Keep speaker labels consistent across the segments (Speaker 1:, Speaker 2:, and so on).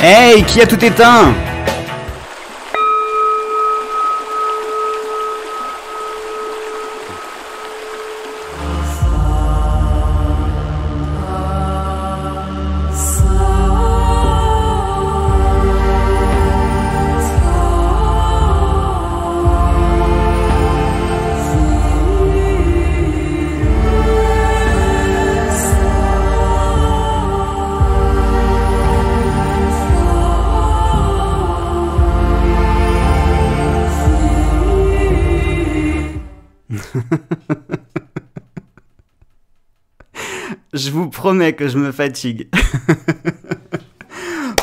Speaker 1: Hey, qui a tout éteint je vous promets que je me fatigue.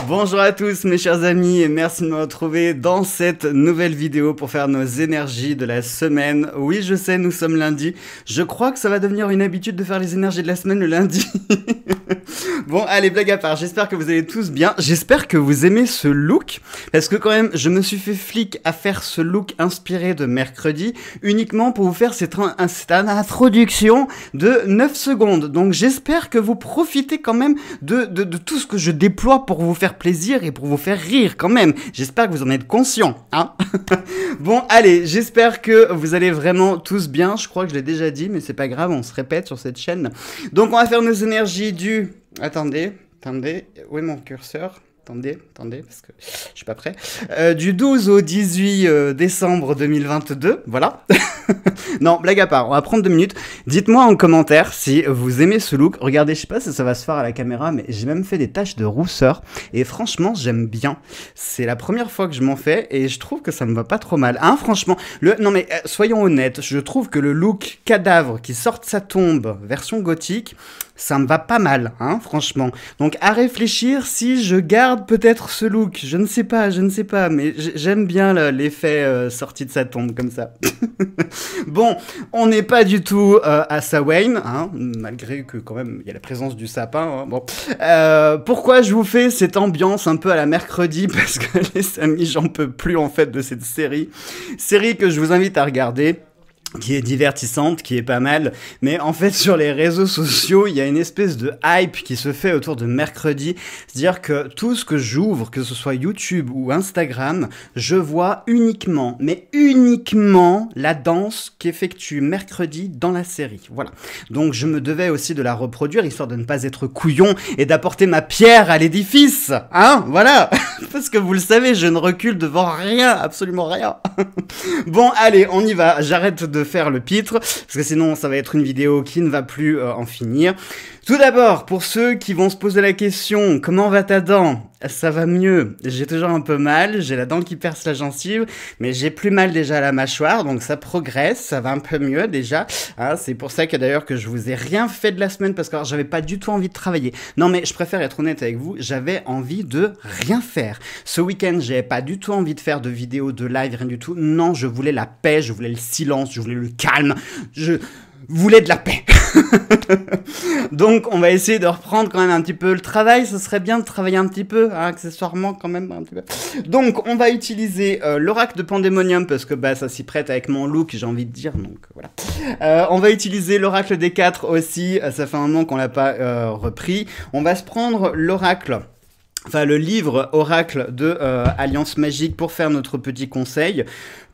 Speaker 1: Bonjour à tous mes chers amis et merci de me retrouver dans cette nouvelle vidéo pour faire nos énergies de la semaine. Oui je sais nous sommes lundi, je crois que ça va devenir une habitude de faire les énergies de la semaine le lundi. bon allez blague à part, j'espère que vous allez tous bien, j'espère que vous aimez ce look parce que quand même je me suis fait flic à faire ce look inspiré de mercredi uniquement pour vous faire cette, introduction de 9 secondes. Donc j'espère que vous profitez quand même de tout ce que je déploie pour vous faire plaisir et pour vous faire rire quand même. J'espère que vous en êtes conscient hein. Bon, allez, j'espère que vous allez vraiment tous bien. Je crois que je l'ai déjà dit, mais c'est pas grave, on se répète sur cette chaîne. Donc on va faire nos énergies du... Attendez, attendez, où est mon curseur Attendez, attendez, parce que je suis pas prêt. Euh, du 12 au 18 euh, décembre 2022, voilà. non, blague à part, on va prendre deux minutes. Dites-moi en commentaire si vous aimez ce look. Regardez, je sais pas si ça va se faire à la caméra, mais j'ai même fait des taches de rousseur. Et franchement, j'aime bien. C'est la première fois que je m'en fais et je trouve que ça me va pas trop mal. Hein, franchement, le... non mais euh, soyons honnêtes, je trouve que le look cadavre qui sort de sa tombe, version gothique, ça me va pas mal, hein, franchement. Donc à réfléchir si je garde peut-être ce look. Je ne sais pas, je ne sais pas, mais j'aime bien l'effet euh, sorti de sa tombe comme ça. bon, on n'est pas du tout euh, à Sawain, hein, malgré que quand même il y a la présence du sapin. Hein, bon, euh, pourquoi je vous fais cette ambiance un peu à la mercredi Parce que les amis, j'en peux plus en fait de cette série, série que je vous invite à regarder qui est divertissante, qui est pas mal, mais en fait sur les réseaux sociaux, il y a une espèce de hype qui se fait autour de mercredi, c'est-à-dire que tout ce que j'ouvre, que ce soit YouTube ou Instagram, je vois uniquement, mais uniquement la danse qu'effectue mercredi dans la série. Voilà. Donc je me devais aussi de la reproduire histoire de ne pas être couillon et d'apporter ma pierre à l'édifice. Hein Voilà. Parce que vous le savez, je ne recule devant rien, absolument rien. bon, allez, on y va. J'arrête de faire le pitre, parce que sinon ça va être une vidéo qui ne va plus euh, en finir. Tout d'abord, pour ceux qui vont se poser la question, comment va ta dent Ça va mieux. J'ai toujours un peu mal, j'ai la dent qui perce la gencive, mais j'ai plus mal déjà à la mâchoire, donc ça progresse, ça va un peu mieux déjà. Hein. c'est pour ça que d'ailleurs que je vous ai rien fait de la semaine parce que j'avais pas du tout envie de travailler. Non mais je préfère être honnête avec vous, j'avais envie de rien faire. Ce week-end, j'avais pas du tout envie de faire de vidéos, de live, rien du tout. Non, je voulais la paix, je voulais le silence, je voulais le calme, je voulais de la paix. Donc on va essayer de reprendre quand même un petit peu le travail. Ce serait bien de travailler un petit peu, hein, accessoirement quand même. Donc on va utiliser euh, l'oracle de Pandemonium parce que bah, ça s'y prête avec mon look, j'ai envie de dire. Donc voilà. Euh, on va utiliser l'oracle des 4 aussi. Euh, ça fait un moment qu'on l'a pas repris. On va se prendre l'oracle enfin le livre Oracle de Alliance Magique pour faire notre petit conseil.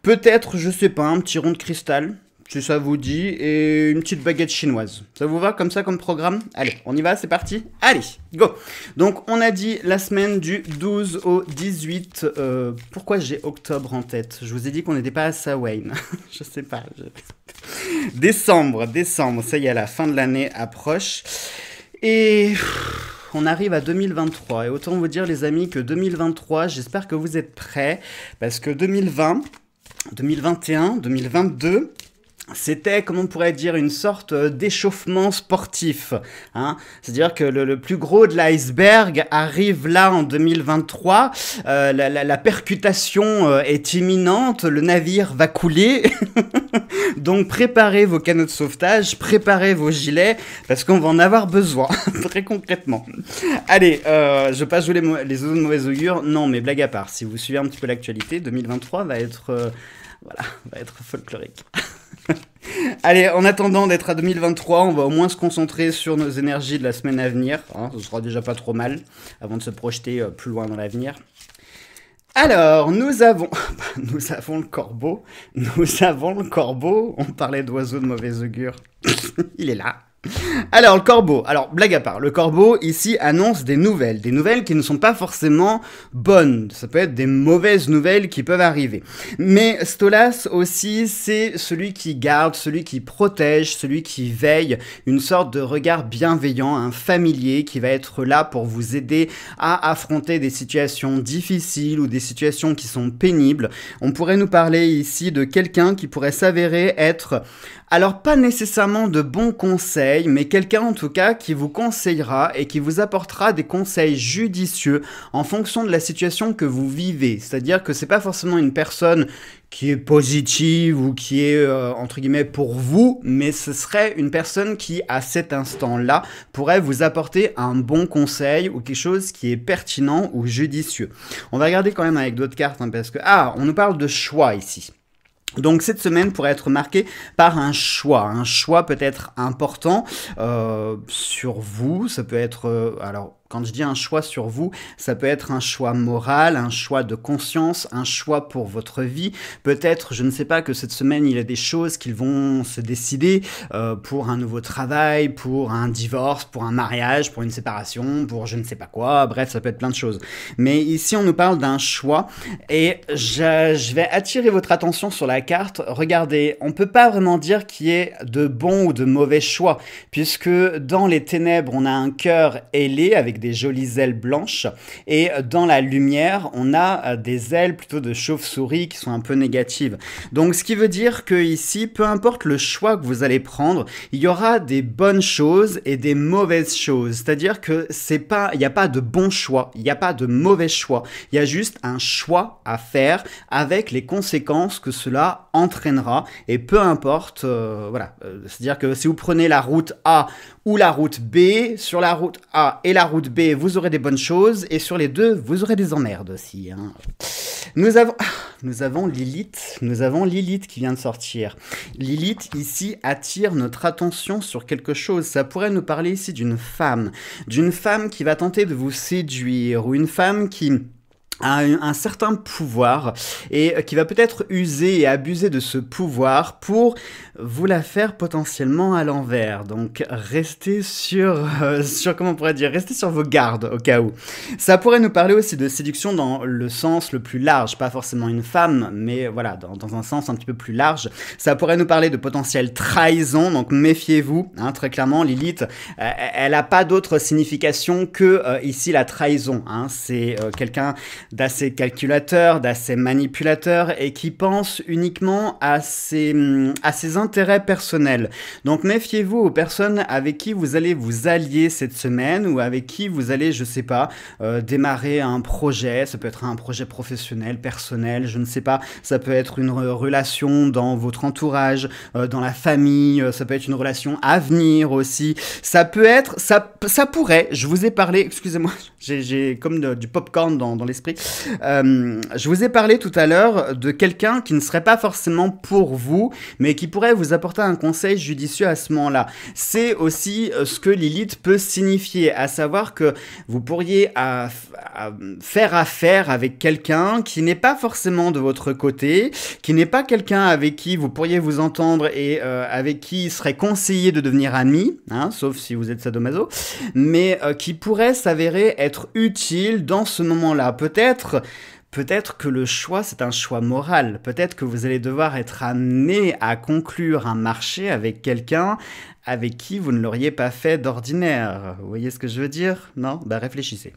Speaker 1: Peut-être, je sais pas, un petit rond de cristal, si ça vous dit, et une petite baguette chinoise. Ça vous va comme ça comme programme Allez, on y va, c'est parti Allez, go Donc on a dit la semaine du 12 au 18, euh, pourquoi j'ai octobre en tête Je vous ai dit qu'on n'était pas à wayne. je sais pas. décembre, décembre, ça y est, la fin de l'année approche. Et on arrive à 2023. Et autant vous dire, les amis, que 2023, j'espère que vous êtes prêts. Parce que 2020, 2021, 2022, c'était, comme on pourrait dire, une sorte euh, d'échauffement sportif. Hein. C'est-à-dire que le, plus gros de l'iceberg arrive là en 2023, euh, la, la, la, percutation euh, est imminente, le navire va couler. Donc préparez vos canots de sauvetage, préparez vos gilets, parce qu'on va en avoir besoin, très concrètement. Allez, euh, je passe jouer les, les zones de mauvaise augure. Non, mais blague à part, si vous suivez un petit peu l'actualité, 2023 va être... voilà, va être folklorique. Allez, en attendant d'être à 2023, on va au moins se concentrer sur nos énergies de la semaine à venir. Hein. ce sera déjà pas trop mal avant de se projeter euh, plus loin dans l'avenir. Alors, nous avons, nous avons le corbeau. Nous avons le corbeau. On parlait d'oiseau de mauvais augure. Il est là. Alors, le corbeau. Alors, blague à part, le corbeau ici annonce des nouvelles. Des nouvelles qui ne sont pas forcément bonnes. Ça peut être des mauvaises nouvelles qui peuvent arriver. Mais Stolas aussi, c'est celui qui garde, celui qui protège, celui qui veille. Une sorte de regard bienveillant, un familier qui va être là pour vous aider à affronter des situations difficiles ou des situations qui sont pénibles. On pourrait nous parler ici de quelqu'un qui pourrait s'avérer être alors pas nécessairement de bons conseils, mais quelqu'un en tout cas qui vous conseillera et qui vous apportera des conseils judicieux en fonction de la situation que vous vivez. C'est-à-dire que c'est pas forcément une personne qui est positive ou qui est euh, entre guillemets pour vous, mais ce serait une personne qui à cet instant-là pourrait vous apporter un bon conseil ou quelque chose qui est pertinent ou judicieux. On va regarder quand même avec d'autres cartes hein, parce que ah, on nous parle de choix ici. Donc cette semaine pourrait être marquée par un choix, un choix peut-être important euh, sur vous, ça peut être euh, alors quand je dis un choix sur vous, ça peut être un choix moral, un choix de conscience, un choix pour votre vie. Peut-être, je ne sais pas, que cette semaine, il y a des choses qu'ils vont se décider euh, pour un nouveau travail, pour un divorce, pour un mariage, pour une séparation, pour je ne sais pas quoi. Bref, ça peut être plein de choses. Mais ici, on nous parle d'un choix et je, je, vais attirer votre attention sur la carte. Regardez, on ne peut pas vraiment dire qu'il y ait de bons ou de mauvais choix, puisque dans les ténèbres, on a un cœur ailé avec des jolies ailes blanches. Et euh, dans la lumière, on a euh, des ailes plutôt de chauve-souris qui sont un peu négatives. Donc ce qui veut dire que ici, peu importe le choix que vous allez prendre, il y aura des bonnes choses et des mauvaises choses. C'est-à-dire que c'est pas, il n'y a pas de bon choix, il n'y a pas de mauvais choix. Il y a juste un choix à faire avec les conséquences que cela entraînera. Et peu importe, euh, voilà. C'est-à-dire que si vous prenez la route A ou la route B, sur la route A et la route B, vous aurez des bonnes choses, et sur les deux, vous aurez des emmerdes aussi. Hein. Nous avons... Ah, nous avons Lilith, nous avons Lilith qui vient de sortir. Lilith ici attire notre attention sur quelque chose. Ça pourrait nous parler ici d'une femme, d'une femme qui va tenter de vous séduire ou une femme qui a un, certain pouvoir et euh, qui va peut-être user et abuser de ce pouvoir pour vous la faire potentiellement à l'envers. Donc restez sur, euh, sur comment on pourrait dire, restez sur vos gardes au cas où. Ça pourrait nous parler aussi de séduction dans le sens le plus large, pas forcément une femme, mais voilà, dans, un sens un petit peu plus large. Ça pourrait nous parler de potentielle trahison, donc méfiez-vous, hein, très clairement, Lilith, euh, elle n'a pas d'autre signification que ici la trahison. Hein. C'est quelqu'un d'assez calculateur, d'assez manipulateur et qui pense uniquement à ses, mm, à ses intérêts personnels. Donc méfiez-vous aux personnes avec qui vous allez vous allier cette semaine ou avec qui vous allez, je sais pas, euh, démarrer un projet. Ça peut être un projet professionnel, personnel, je ne sais pas. Ça peut être une relation dans votre entourage, euh, dans la famille. Euh, ça peut être une relation à venir aussi. Ça peut être, ça, ça pourrait, je vous ai parlé, excusez-moi, j'ai comme du popcorn dans, dans l'esprit. Euh, je vous ai parlé tout à l'heure de quelqu'un qui ne serait pas forcément pour vous, mais qui pourrait vous apporter un conseil judicieux à ce moment-là. C'est aussi euh, ce que Lilith peut signifier, à savoir que vous pourriez euh, à, faire affaire avec quelqu'un qui n'est pas forcément de votre côté, qui n'est pas quelqu'un avec qui vous pourriez vous entendre et avec qui il serait conseillé de devenir ami, hein, sauf si vous êtes sadomaso, mais qui pourrait s'avérer être utile dans ce moment-là. Peut-être peut-être Peut-être que le choix, c'est un choix moral. Peut-être que vous allez devoir être amené à conclure un marché avec quelqu'un avec qui vous ne l'auriez pas fait d'ordinaire. Vous voyez ce que je veux dire Non Bah réfléchissez.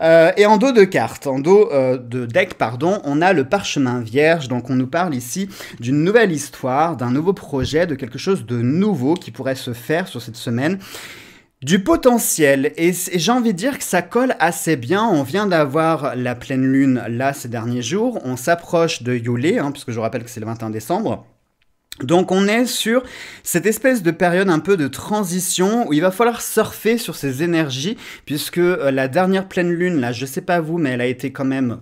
Speaker 1: Euh, et en dos de carte, en dos euh, de deck, pardon, on a le parchemin vierge. Donc on nous parle ici d'une nouvelle histoire, d'un nouveau projet, de quelque chose de nouveau qui pourrait se faire sur cette semaine. Du potentiel, et, j'ai envie de dire que ça colle assez bien. On vient d'avoir la pleine lune là ces derniers jours, on s'approche de Yule, hein, puisque je vous rappelle que c'est le 21 décembre. Donc on est sur cette espèce de période un peu de transition où il va falloir surfer sur ces énergies, puisque euh, la dernière pleine lune, là je sais pas vous, mais elle a été quand même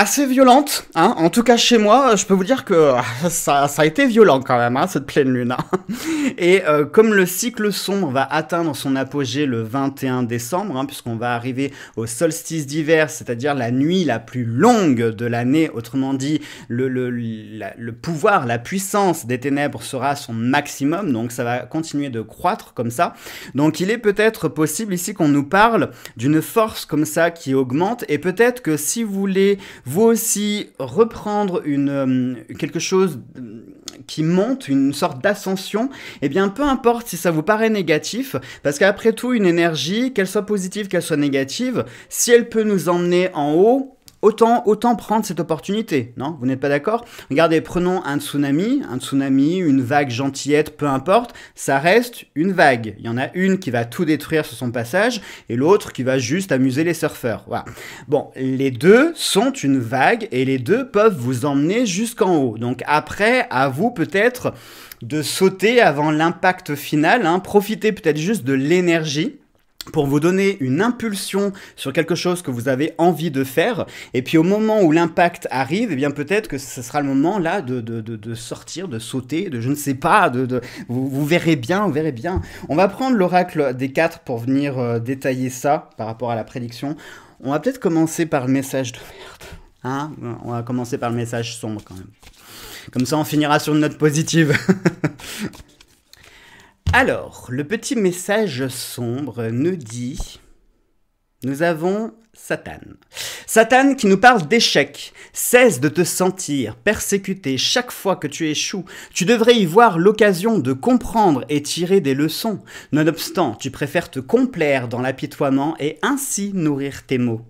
Speaker 1: assez violente, hein. En tout cas chez moi, je peux vous dire que ah, ça, a été violent quand même, hein, cette pleine lune. Hein. Et euh, comme le cycle sombre va atteindre son apogée le 21 décembre, hein, puisqu'on va arriver au solstice d'hiver, c'est-à-dire la nuit la plus longue de l'année, autrement dit, le, le, le pouvoir, la puissance des ténèbres sera à son maximum, donc ça va continuer de croître comme ça. Donc il est peut-être possible ici qu'on nous parle d'une force comme ça qui augmente, et peut-être que si vous voulez vous aussi reprendre euh, quelque chose euh, qui monte, une sorte d'ascension, eh bien peu importe si ça vous paraît négatif, parce qu'après tout, une énergie, qu'elle soit positive, qu'elle soit négative, si elle peut nous emmener en haut, Autant, autant prendre cette opportunité, non Vous n'êtes pas d'accord Regardez, prenons un tsunami, un tsunami, une vague gentillette, peu importe, ça reste une vague. Il y en a une qui va tout détruire sur son passage et l'autre qui va juste amuser les surfeurs. Voilà. Bon, les deux sont une vague et les deux peuvent vous emmener jusqu'en haut. Donc après, à vous peut-être de sauter avant l'impact final, hein. profitez peut-être juste de l'énergie pour vous donner une impulsion sur quelque chose que vous avez envie de faire. Et puis au moment où l'impact arrive, eh bien peut-être que ce sera le moment là de, de, de, sortir, de sauter, de je ne sais pas, de, vous, verrez bien, vous verrez bien. On va prendre l'oracle des quatre pour venir euh, détailler ça par rapport à la prédiction. On va peut-être commencer par le message de merde. Hein on va commencer par le message sombre quand même. Comme ça on finira sur une note positive. Alors, le petit message sombre nous dit Nous avons Satan. Satan qui nous parle d'échec. Cesse de te sentir persécuté chaque fois que tu échoues. Tu devrais y voir l'occasion de comprendre et tirer des leçons. Nonobstant, tu préfères te complaire dans l'apitoiement et ainsi nourrir tes mots.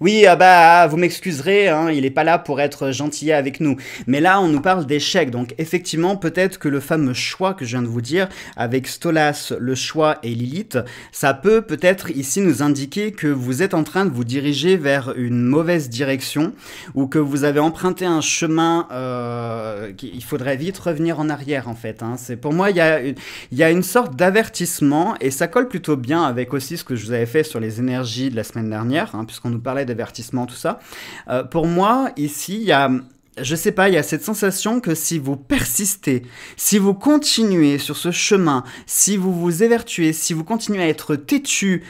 Speaker 1: Oui, ah bah, ah, vous m'excuserez, hein, il n'est pas là pour être gentil avec nous. Mais là, on nous parle d'échec, donc effectivement, peut-être que le fameux choix que je viens de vous dire, avec Stolas, le choix et Lilith, ça peut peut-être ici nous indiquer que vous êtes en train de vous diriger vers une mauvaise direction, ou que vous avez emprunté un chemin euh, qu'il faudrait vite revenir en arrière, en fait. Hein. C'est Pour moi, il y, a une, une sorte d'avertissement, et ça colle plutôt bien avec aussi ce que je vous avais fait sur les énergies de la semaine dernière, hein, puisqu'on nous parle d'avertissement, tout ça. Euh, pour moi, ici, il y a je sais pas, il y a cette sensation que si vous persistez, si vous continuez sur ce chemin, si vous vous évertuez, si vous continuez à être têtu,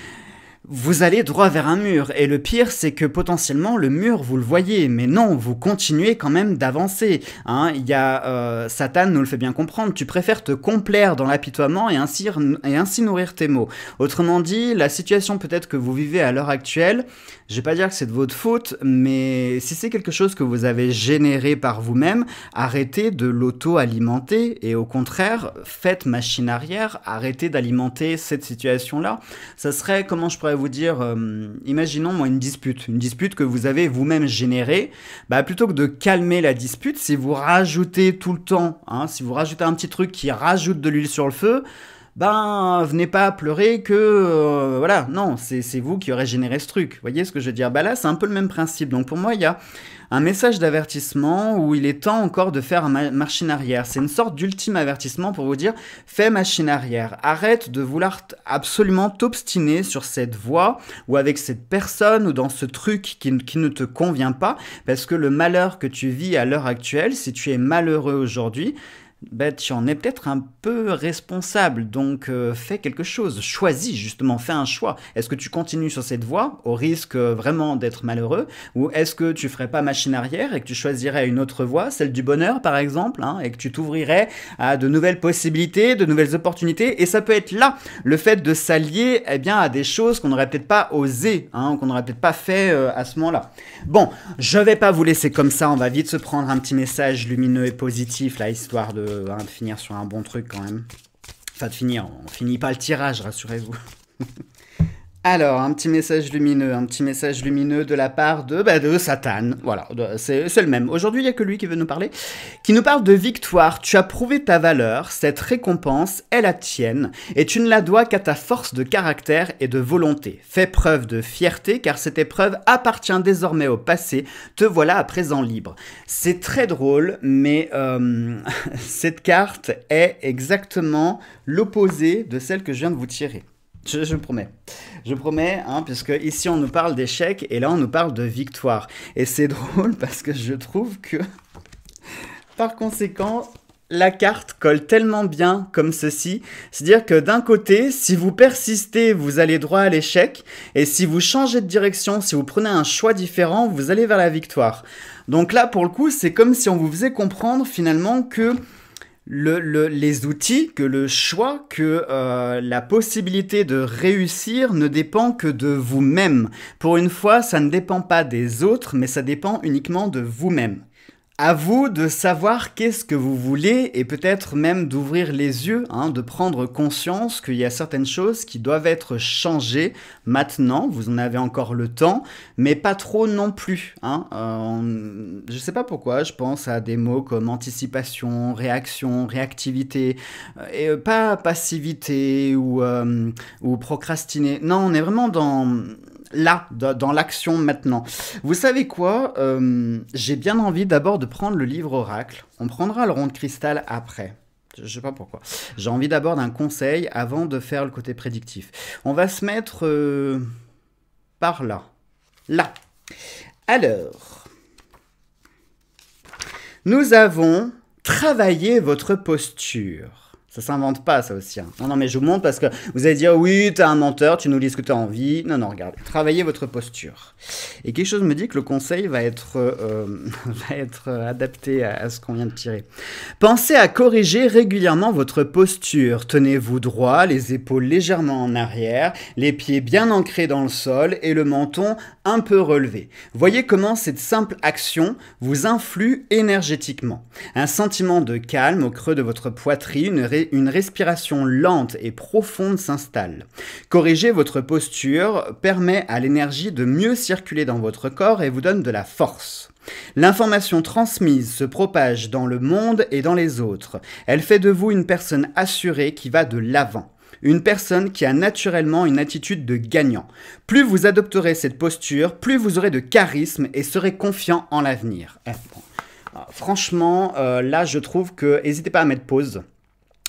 Speaker 1: vous allez droit vers un mur, et le pire c'est que potentiellement le mur vous le voyez, mais non, vous continuez quand même d'avancer. Hein. Il y a euh, Satan nous le fait bien comprendre, tu préfères te complaire dans l'apitoiement et ainsi, et ainsi nourrir tes maux, Autrement dit, la situation peut-être que vous vivez à l'heure actuelle, je vais pas dire que c'est de votre faute, mais si c'est quelque chose que vous avez généré par vous-même, arrêtez de l'auto-alimenter et au contraire, faites machine arrière, arrêtez d'alimenter cette situation-là. Ça serait, comment je pourrais vous dire, euh, imaginons moi une dispute, une dispute que vous avez vous-même générée, bah, plutôt que de calmer la dispute, si vous rajoutez tout le temps, hein, si vous rajoutez un petit truc qui rajoute de l'huile sur le feu, ben venez pas pleurer que euh, voilà non c'est vous qui aurez généré ce truc vous voyez ce que je veux dire bah là c'est un peu le même principe donc pour moi il y a un message d'avertissement où il est temps encore de faire machine arrière. C'est une sorte d'ultime avertissement pour vous dire fais machine arrière. Arrête de vouloir absolument t'obstiner sur cette voie ou avec cette personne ou dans ce truc qui ne te convient pas parce que le malheur que tu vis à l'heure actuelle, si tu es malheureux aujourd'hui, tu en es peut-être un peu responsable, donc euh, fais quelque chose, choisis justement, fais un choix. Est-ce que tu continues sur cette voie, au risque euh, vraiment d'être malheureux, ou est-ce que tu ferais pas machine arrière et que tu choisirais une autre voie, celle du bonheur par exemple, hein, et que tu t'ouvrirais à de nouvelles possibilités, de nouvelles opportunités, et ça peut être là, le fait de s'allier eh bien, à des choses qu'on n'aurait peut-être pas osé, hein, qu'on n'aurait peut-être pas fait euh, à ce moment-là. Bon, je ne vais pas vous laisser comme ça, on va vite se prendre un petit message lumineux et positif, là, histoire de euh, hein, de, finir sur un bon truc quand même. Enfin, de finir, on finit pas le tirage, rassurez-vous. Alors, un petit message lumineux, un petit message lumineux de la part de, bah, de Satan. Voilà, c'est le même. Aujourd'hui, il n'y a que lui qui veut nous parler. Qui nous parle de victoire. Tu as prouvé ta valeur, cette récompense est la tienne, et tu ne la dois qu'à ta force de caractère et de volonté. Fais preuve de fierté, car cette épreuve appartient désormais au passé. Te voilà à présent libre. C'est très drôle, mais euh, cette carte est exactement l'opposé de celle que je viens de vous tirer. Je, promets. Je promets, hein, puisque ici on nous parle d'échec et là on nous parle de victoire. Et c'est drôle parce que je trouve que, par conséquent, la carte colle tellement bien comme ceci. C'est-à-dire que d'un côté, si vous persistez, vous allez droit à l'échec. Et si vous changez de direction, si vous prenez un choix différent, vous allez vers la victoire. Donc là, pour le coup, c'est comme si on vous faisait comprendre finalement que les outils, que le choix, que euh, la possibilité de réussir ne dépend que de vous-même. Pour une fois, ça ne dépend pas des autres, mais ça dépend uniquement de vous-même. À vous de savoir qu'est-ce que vous voulez et peut-être même d'ouvrir les yeux, hein, de prendre conscience qu'il y a certaines choses qui doivent être changées maintenant. Vous en avez encore le temps, mais pas trop non plus. Hein. Euh, je ne sais pas pourquoi, je pense à des mots comme anticipation, réaction, réactivité, euh, et euh, pas passivité ou, ou procrastiner. Non, on est vraiment dans là, dans l'action maintenant. Vous savez quoi euh, J'ai bien envie d'abord de prendre le livre Oracle. On prendra le rond de cristal après. Je sais pas pourquoi. J'ai envie d'abord d'un conseil avant de faire le côté prédictif. On va se mettre euh, par là. Là. Alors, nous avons travaillé votre posture. Ça s'invente pas, ça aussi. Hein. Non, non, mais je vous montre parce que vous allez dire, oui, t'es un menteur, tu nous lis ce que t'as envie. Non, non, regarde. Travaillez votre posture. Et quelque chose me dit que le conseil va être, euh, va être euh, adapté à, ce qu'on vient de tirer. Pensez à corriger régulièrement votre posture. Tenez-vous droit, les épaules légèrement en arrière, les pieds bien ancrés dans le sol et le menton un peu relevé. Voyez comment cette simple action vous influe énergétiquement. Un sentiment de calme au creux de votre poitrine, une une respiration lente et profonde s'installe. Corriger votre posture permet à l'énergie de mieux circuler dans votre corps et vous donne de la force. L'information transmise se propage dans le monde et dans les autres. Elle fait de vous une personne assurée qui va de l'avant une personne qui a naturellement une attitude de gagnant. Plus vous adopterez cette posture, plus vous aurez de charisme et serez confiant en l'avenir. Ah, franchement, euh, là je trouve que n'hésitez pas à mettre pause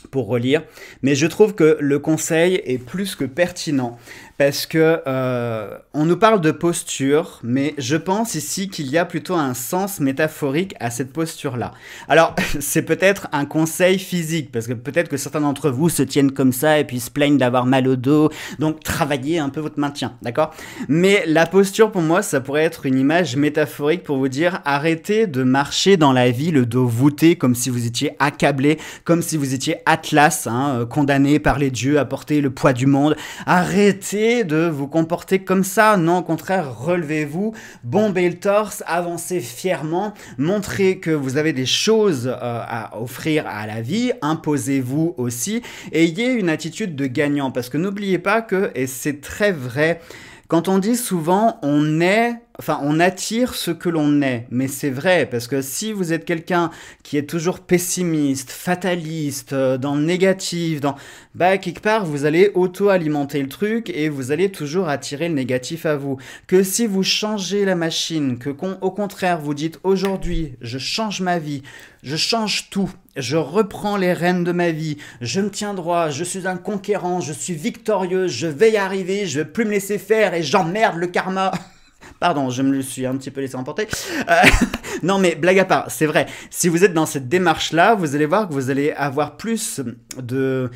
Speaker 1: pour relire, mais je trouve que le conseil est plus que pertinent parce que euh, on nous parle de posture, mais je pense ici qu'il y a plutôt un sens métaphorique à cette posture-là. Alors, c'est peut-être un conseil physique, parce que peut-être que certains d'entre vous se tiennent comme ça et puis se plaignent d'avoir mal au dos, donc travaillez un peu votre maintien, d'accord Mais la posture, pour moi, ça pourrait être une image métaphorique pour vous dire arrêtez de marcher dans la vie le dos voûté, comme si vous étiez accablé, comme si vous étiez Atlas, hein, condamné par les dieux à porter le poids du monde. Arrêtez de vous comporter comme ça, non, au contraire, relevez-vous, bombez le torse, avancez fièrement, montrez que vous avez des choses euh, à offrir à la vie, imposez-vous aussi, ayez une attitude de gagnant, parce que n'oubliez pas que, et c'est très vrai, quand on dit souvent on est enfin, on attire ce que l'on est. Mais c'est vrai, parce que si vous êtes quelqu'un qui est toujours pessimiste, fataliste, euh, dans le négatif, dans, bah, quelque part, vous allez auto-alimenter le truc et vous allez toujours attirer le négatif à vous. Que si vous changez la machine, que au contraire, vous dites aujourd'hui, je change ma vie, je change tout, je reprends les rênes de ma vie, je me tiens droit, je suis un conquérant, je suis victorieux, je vais y arriver, je vais plus me laisser faire et j'emmerde le karma. Pardon, je me suis un petit peu laissé emporter. Euh, non, mais blague à part, c'est vrai. Si vous êtes dans cette démarche-là, vous allez voir que vous allez avoir plus de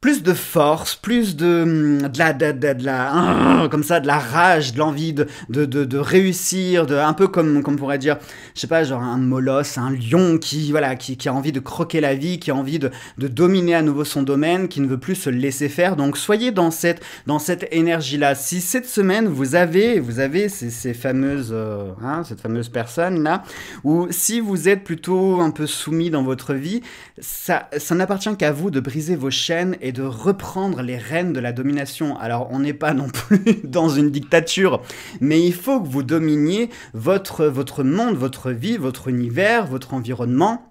Speaker 1: plus de force, plus de, hum, de la, de, de, la comme ça, de la rage, de l'envie de, de, réussir, de, un peu comme, comme on pourrait dire, je sais pas, genre un molosse, un lion qui, voilà, qui, qui a envie de croquer la vie, qui a envie de, dominer à nouveau son domaine, qui ne veut plus se laisser faire. Donc soyez dans cette, dans cette énergie-là. Si cette semaine vous avez, vous avez ces, ces fameuses, personnes euh, hein, cette fameuse personne là, ou si vous êtes plutôt un peu soumis dans votre vie, ça, ça n'appartient qu'à vous de briser vos chaînes et et de reprendre les rênes de la domination. Alors on n'est pas non plus dans une dictature, mais il faut que vous dominiez votre, votre monde, votre vie, votre univers, votre environnement.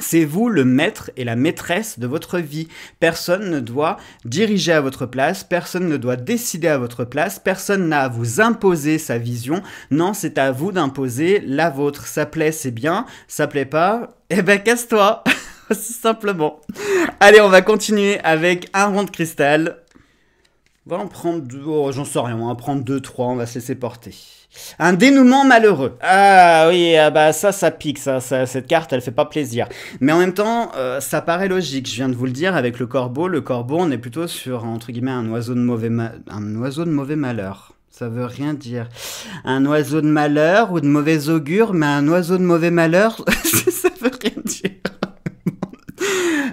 Speaker 1: C'est vous le maître et la maîtresse de votre vie. Personne ne doit diriger à votre place, personne ne doit décider à votre place, personne n'a à vous imposer sa vision. Non, c'est à vous d'imposer la vôtre. Ça plaît, c'est bien. Ça plaît pas, eh ben casse-toi simplement. Allez, on va continuer avec un rond de cristal. On va en prendre deux. Oh, j'en sais rien. On va en prendre deux, trois. On va se laisser porter. Un dénouement malheureux. Ah oui, ah bah ça, ça pique, ça, cette carte, elle fait pas plaisir. Mais en même temps, euh, ça paraît logique. Je viens de vous le dire avec le corbeau. Le corbeau, on est plutôt sur entre guillemets un oiseau de mauvais un oiseau de mauvais malheur. Ça veut rien dire. Un oiseau de malheur ou de mauvais augure, mais un oiseau de mauvais malheur, ça veut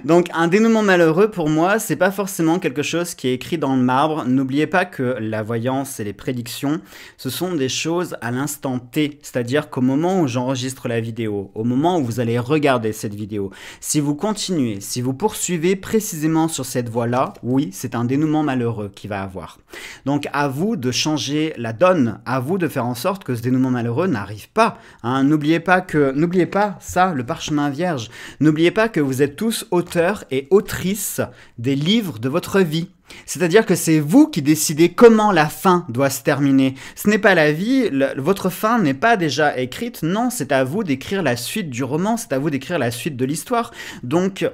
Speaker 1: donc un dénouement malheureux pour moi, c'est pas forcément quelque chose qui est écrit dans le marbre. N'oubliez pas que la voyance et les prédictions, ce sont des choses à l'instant T, c'est-à-dire qu'au moment où j'enregistre la vidéo, au moment où vous allez regarder cette vidéo, si vous continuez, si vous poursuivez précisément sur cette voie-là, oui, c'est un dénouement malheureux qui va avoir. Donc à vous de changer la donne, à vous de faire en sorte que ce dénouement malheureux n'arrive pas. Hein. N'oubliez pas que, n'oubliez pas ça, le parchemin vierge. N'oubliez pas que vous êtes tous auteurs et autrice des livres de votre vie. C'est-à-dire que c'est vous qui décidez comment la fin doit se terminer. Ce n'est pas la vie, votre fin n'est pas déjà écrite, non, c'est à vous d'écrire la suite du roman, c'est à vous d'écrire la suite de l'histoire. Donc,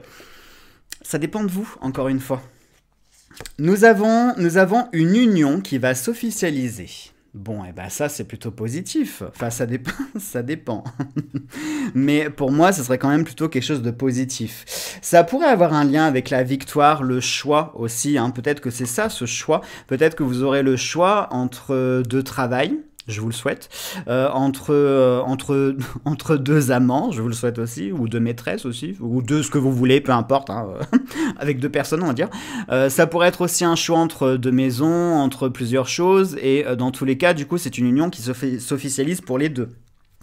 Speaker 1: ça dépend de vous, encore une fois. nous avons une union qui va s'officialiser. Bon, et eh ben ça, c'est plutôt positif. Enfin, ça dépend, ça dépend. Mais pour moi, ce serait quand même plutôt quelque chose de positif. Ça pourrait avoir un lien avec la victoire, le choix aussi. Hein. Peut-être que c'est ça, ce choix. Peut-être que vous aurez le choix entre deux travails, je vous le souhaite, euh, entre, euh, entre, entre deux amants, je vous le souhaite aussi, ou deux maîtresses aussi, ou deux ce que vous voulez, peu importe, hein, avec deux personnes on va dire. Euh, ça pourrait être aussi un choix entre deux maisons, entre plusieurs choses, et dans tous les cas, du coup, c'est une union qui s'officialise pour les deux.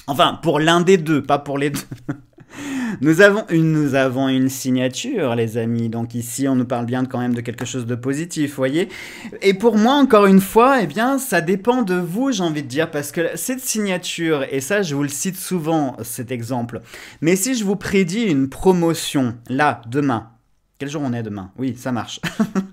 Speaker 1: Enfin, pour l'un des deux, pas pour les deux. Nous avons, une, nous avons une signature, les amis. Donc ici, on nous parle bien quand même de quelque chose de positif, voyez. Et pour moi, encore une fois, eh bien, ça dépend de vous, j'ai envie de dire, parce que cette signature, et ça, je vous le cite souvent, cet exemple. Mais si je vous prédis une promotion, là, demain, quel jour on est demain Oui, ça marche.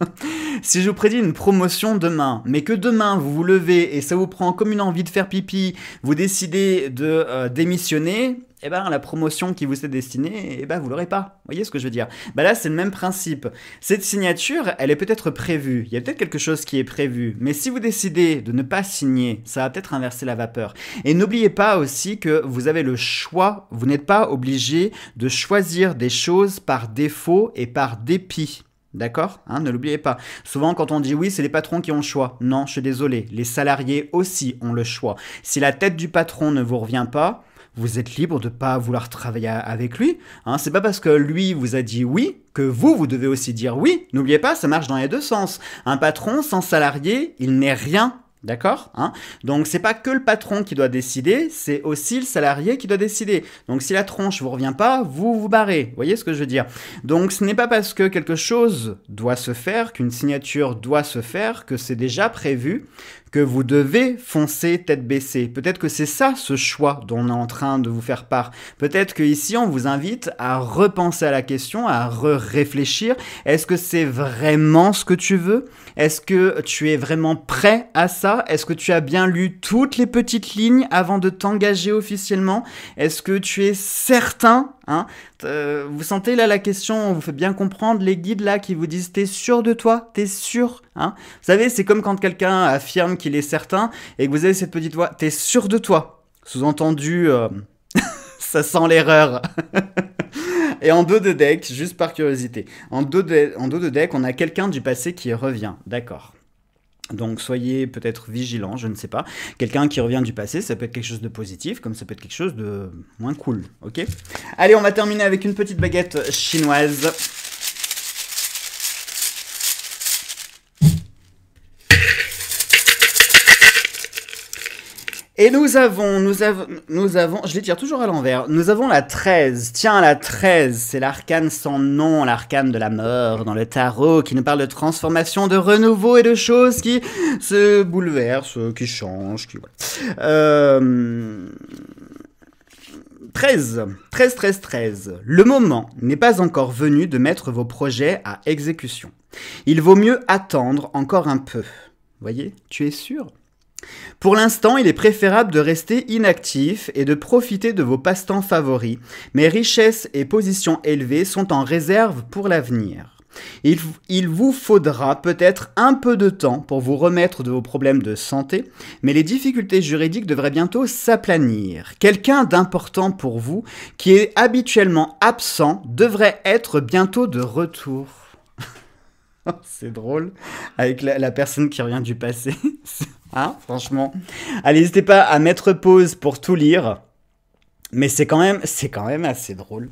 Speaker 1: si je vous prédis une promotion demain, mais que demain vous vous levez et ça vous prend comme une envie de faire pipi, vous décidez de euh, démissionner, eh ben, la promotion qui vous est destinée, eh ben, vous l'aurez pas. Vous voyez ce que je veux dire bah Là, c'est le même principe. Cette signature, elle est peut-être prévue. Il y a peut-être quelque chose qui est prévu. Mais si vous décidez de ne pas signer, ça va peut-être inverser la vapeur. Et n'oubliez pas aussi que vous avez le choix. Vous n'êtes pas obligé de choisir des choses par défaut et par dépit. D'accord hein, Ne l'oubliez pas. Souvent, quand on dit oui, c'est les patrons qui ont le choix. Non, je suis désolé. Les salariés aussi ont le choix. Si la tête du patron ne vous revient pas, vous êtes libre de ne pas vouloir travailler avec lui. Ce hein. c'est pas parce que lui vous a dit oui que vous, vous devez aussi dire oui. N'oubliez pas, ça marche dans les deux sens. Un patron sans salarié, il n'est rien. D'accord hein Donc c'est pas que le patron qui doit décider, c'est aussi le salarié qui doit décider. Donc si la tronche vous revient pas, vous vous barrez. Vous voyez ce que je veux dire Donc ce n'est pas parce que quelque chose doit se faire, qu'une signature doit se faire, que c'est déjà prévu que vous devez foncer tête baissée. Peut-être que c'est ça ce choix dont on est en train de vous faire part. Peut-être que ici on vous invite à repenser à la question, à réfléchir. Est-ce que c'est vraiment ce que tu veux Est-ce que tu es vraiment prêt à ça Est-ce que tu as bien lu toutes les petites lignes avant de t'engager officiellement Est-ce que tu es certain Hein. Euh, vous sentez là la question, vous fait bien comprendre les guides là qui vous disent t'es sûr de toi, t'es sûr. Hein? vous savez, c'est comme quand quelqu'un affirme qu'il est certain et que vous avez cette petite voix, t'es sûr de toi. Sous-entendu, euh, ça sent l'erreur. Et en dos de deck, juste par curiosité, en en dos de deck, on a quelqu'un du passé qui revient, d'accord. Donc soyez peut-être vigilant, je ne sais pas. Quelqu'un qui revient du passé, ça peut être quelque chose de positif, comme ça peut être quelque chose de moins cool, ok Allez, on va terminer avec une petite baguette chinoise. Et nous avons, nous avons, nous avons, je les tire toujours à l'envers. Nous avons la 13. Tiens, la 13, c'est l'arcane sans nom, l'arcane de la mort dans le tarot, qui nous parle de transformation, de renouveau et de choses qui se bouleversent, qui changent, qui. Voilà. 13, 13, 13, 13. Le moment n'est pas encore venu de mettre vos projets à exécution. Il vaut mieux attendre encore un peu. Voyez, tu es sûr pour l'instant, il est préférable de rester inactif et de profiter de vos passe-temps favoris, mais richesses et positions élevées sont en réserve pour l'avenir. Il, vous faudra peut-être un peu de temps pour vous remettre de vos problèmes de santé, mais les difficultés juridiques devraient bientôt s'aplanir. Quelqu'un d'important pour vous, qui est habituellement absent, devrait être bientôt de retour. C'est drôle, avec la, la personne qui revient du passé. Hein, franchement. Allez, n'hésitez pas à mettre pause pour tout lire. Mais c'est quand même, c'est quand même assez drôle.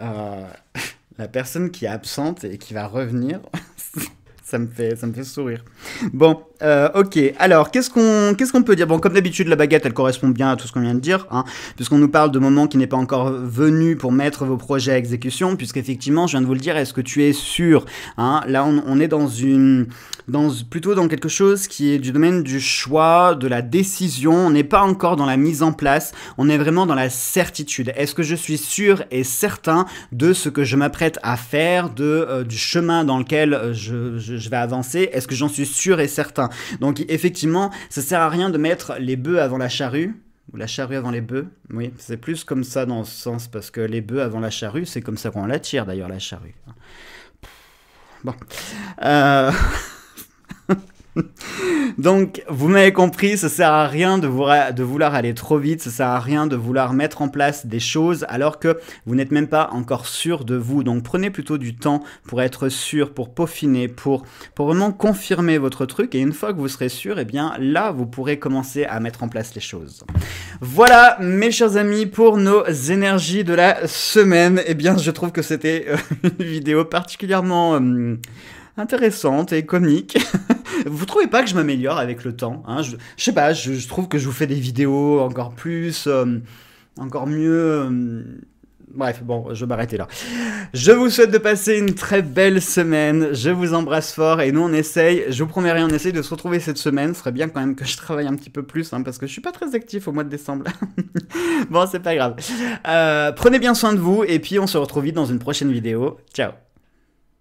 Speaker 1: Euh, la personne qui est absente et qui va revenir. ça me fait, ça me fait sourire. Bon, euh, ok. Alors, qu'est-ce qu'on, qu'est-ce qu'on peut dire Bon, comme d'habitude, la baguette, elle correspond bien à tout ce qu'on vient de dire, hein, puisqu'on nous parle de moment qui n'est pas encore venu pour mettre vos projets à exécution, puisqu'effectivement, je viens de vous le dire, est-ce que tu es sûr hein Là, on, est dans une, dans plutôt dans quelque chose qui est du domaine du choix, de la décision. On n'est pas encore dans la mise en place. On est vraiment dans la certitude. Est-ce que je suis sûr et certain de ce que je m'apprête à faire, de euh, du chemin dans lequel euh, je je vais avancer Est-ce que j'en suis sûr et certain Donc effectivement, ça sert à rien de mettre les bœufs avant la charrue ou la charrue avant les bœufs. Oui, c'est plus comme ça dans ce sens parce que les bœufs avant la charrue, c'est comme ça qu'on la tire d'ailleurs la charrue. Bon. Euh... Donc, vous m'avez compris, ça sert à rien de, vouloir aller trop vite, ça sert à rien de vouloir mettre en place des choses alors que vous n'êtes même pas encore sûr de vous. Donc, prenez plutôt du temps pour être sûr, pour peaufiner, pour, vraiment confirmer votre truc. Et une fois que vous serez sûr, et eh bien là, vous pourrez commencer à mettre en place les choses. Voilà, mes chers amis, pour nos énergies de la semaine. et eh bien, je trouve que c'était euh, une vidéo particulièrement... Euh, intéressante et comique. vous trouvez pas que je m'améliore avec le temps hein je, sais pas, je, trouve que je vous fais des vidéos encore plus, euh, encore mieux. Euh, bref, bon, je vais m'arrêter là. Je vous souhaite de passer une très belle semaine. Je vous embrasse fort et nous on essaye, je vous promets rien, on essaye de se retrouver cette semaine. Ce serait bien quand même que je travaille un petit peu plus hein, parce que je suis pas très actif au mois de décembre. bon, c'est pas grave. Euh, prenez bien soin de vous et puis on se retrouve vite dans une prochaine vidéo. Ciao